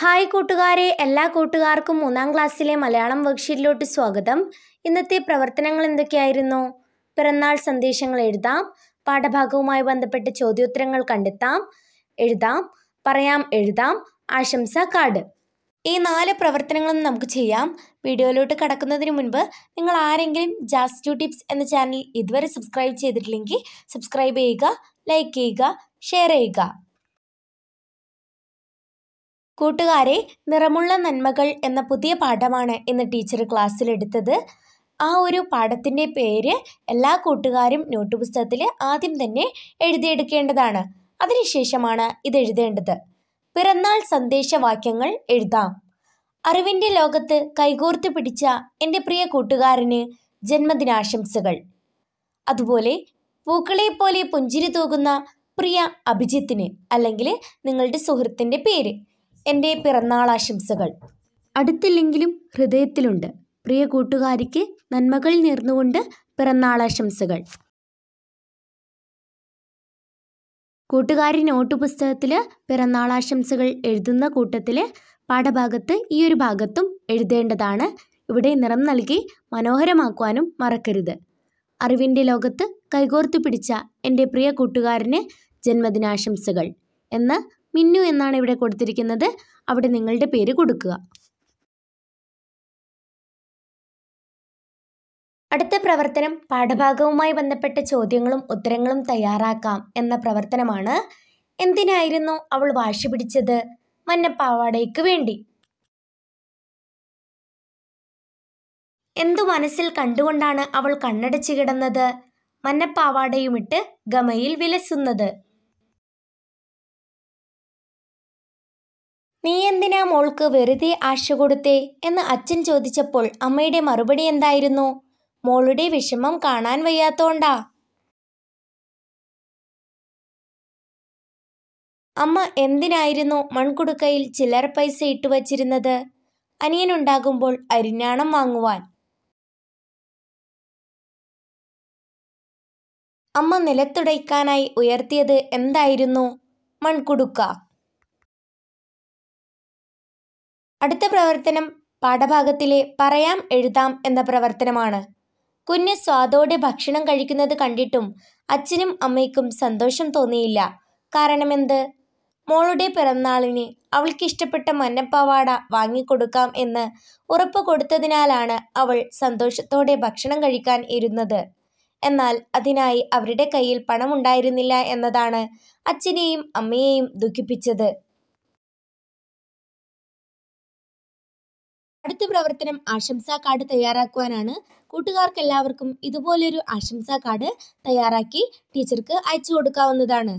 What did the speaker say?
hi കൂട്ടുകാരെ എല്ലാ കൂട്ടുകാർക്കും മൂന്നാം ക്ലാസ്സിലെ മലയാളം വർക്ക്ഷീറ്റിലോട്ട് സ്വാഗതം ഇന്നത്തെ പ്രവർത്തനങ്ങൾ എന്തൊക്കെയായിരുന്നു പിറന്നാൾ സന്ദേശങ്ങൾ എഴുതാം പാഠഭാഗവുമായി ബന്ധപ്പെട്ട ചോദ്യോത്തരങ്ങൾ കണ്ടെത്താം എഴുതാം പറയാം എഴുതാം ആശംസ കാർഡ് ഈ നാല് പ്രവർത്തനങ്ങളും നമുക്ക് ചെയ്യാം വീഡിയോയിലോട്ട് കടക്കുന്നതിന് മുൻപ് നിങ്ങൾ ആരെങ്കിലും ജാസ് ടു ടിപ്സ് എന്ന ചാനൽ ഇതുവരെ സബ്സ്ക്രൈബ് ചെയ്തിട്ടില്ലെങ്കിൽ സബ്സ്ക്രൈബ് ചെയ്യുക ലൈക്ക് ചെയ്യുക ഷെയർ ചെയ്യുക കൂട്ടുകാരെ നിറമുള്ള നന്മകൾ എന്ന പുതിയ പാഠമാണ് ഇന്ന് ടീച്ചർ ക്ലാസ്സിലെടുത്തത് ആ ഒരു പാഠത്തിൻ്റെ പേര് എല്ലാ കൂട്ടുകാരും നോട്ട് പുസ്തകത്തിൽ ആദ്യം തന്നെ എഴുതിയെടുക്കേണ്ടതാണ് അതിനുശേഷമാണ് ഇത് എഴുതേണ്ടത് പിറന്നാൾ സന്ദേശവാക്യങ്ങൾ എഴുതാം അറിവിൻ്റെ ലോകത്ത് കൈകോർത്ത് പിടിച്ച എൻ്റെ പ്രിയ കൂട്ടുകാരന് ജന്മദിനാശംസകൾ അതുപോലെ പൂക്കളെ പോലെ പുഞ്ചിരി തൂകുന്ന പ്രിയ അഭിജിത്തിന് അല്ലെങ്കിൽ നിങ്ങളുടെ സുഹൃത്തിൻ്റെ പേര് എൻ്റെ പിറന്നാൾ ആശംസകൾ അടുത്തില്ലെങ്കിലും ഹൃദയത്തിലുണ്ട് പ്രിയ കൂട്ടുകാരിക്ക് നന്മകൾ നേർന്നുകൊണ്ട് പിറന്നാളാശംസകൾ കൂട്ടുകാരി നോട്ട് പുസ്തകത്തിൽ പിറന്നാളാശംസകൾ എഴുതുന്ന കൂട്ടത്തിലെ പാഠഭാഗത്ത് ഈ ഒരു ഭാഗത്തും എഴുതേണ്ടതാണ് ഇവിടെ നിറം നൽകി മനോഹരമാക്കുവാനും മറക്കരുത് അറിവിൻ്റെ ലോകത്ത് കൈകോർത്തു പിടിച്ച എൻ്റെ പ്രിയ കൂട്ടുകാരന് ജന്മദിനാശംസകൾ എന്ന് മിന്നു എന്നാണ് ഇവിടെ കൊടുത്തിരിക്കുന്നത് അവിടെ നിങ്ങളുടെ പേര് കൊടുക്കുക അടുത്ത പ്രവർത്തനം പാഠഭാഗവുമായി ബന്ധപ്പെട്ട ചോദ്യങ്ങളും ഉത്തരങ്ങളും തയ്യാറാക്കാം എന്ന പ്രവർത്തനമാണ് എന്തിനായിരുന്നു അവൾ വാശി പിടിച്ചത് മഞ്ഞപ്പാവാടയ്ക്ക് വേണ്ടി എന്തു മനസ്സിൽ കണ്ടുകൊണ്ടാണ് അവൾ കണ്ണടച്ചു കിടന്നത് മഞ്ഞപ്പാവാടയുമിട്ട് ഗമയിൽ വിലസുന്നത് നീ എന്തിനാ മോൾക്ക് വെറുതെ ആശ കൊടുത്തേ എന്ന് അച്ഛൻ ചോദിച്ചപ്പോൾ അമ്മയുടെ മറുപടി എന്തായിരുന്നു മോളുടെ വിഷമം കാണാൻ വയ്യാത്തോണ്ടാ അമ്മ എന്തിനായിരുന്നു മൺകുടുക്കയിൽ ചില്ലറ പൈസ ഇട്ടു വച്ചിരുന്നത് അനിയനുണ്ടാകുമ്പോൾ അരിഞ്ഞാണം വാങ്ങുവാൻ അമ്മ നിലത്തുടയ്ക്കാനായി ഉയർത്തിയത് എന്തായിരുന്നു മൺകുടുക്ക അടുത്ത പ്രവർത്തനം പാഠഭാഗത്തിലെ പറയാം എഴുതാം എന്ന പ്രവർത്തനമാണ് കുഞ്ഞ് സ്വാദോടെ ഭക്ഷണം കഴിക്കുന്നത് കണ്ടിട്ടും അച്ഛനും അമ്മയ്ക്കും സന്തോഷം തോന്നിയില്ല കാരണമെന്ത് മോളുടെ പിറന്നാളിന് അവൾക്കിഷ്ടപ്പെട്ട മഞ്ഞപ്പാവാട വാങ്ങിക്കൊടുക്കാം എന്ന് ഉറപ്പ് കൊടുത്തതിനാലാണ് അവൾ സന്തോഷത്തോടെ ഭക്ഷണം കഴിക്കാൻ ഇരുന്നത് എന്നാൽ അതിനായി അവരുടെ കയ്യിൽ പണമുണ്ടായിരുന്നില്ല എന്നതാണ് അച്ഛനെയും അമ്മയെയും ദുഃഖിപ്പിച്ചത് അടുത്ത പ്രവർത്തനം ആശംസാ കാർഡ് തയ്യാറാക്കുവാനാണ് കൂട്ടുകാർക്കെല്ലാവർക്കും ഇതുപോലൊരു ആശംസാ കാർഡ് തയ്യാറാക്കി ടീച്ചർക്ക് അയച്ചു കൊടുക്കാവുന്നതാണ്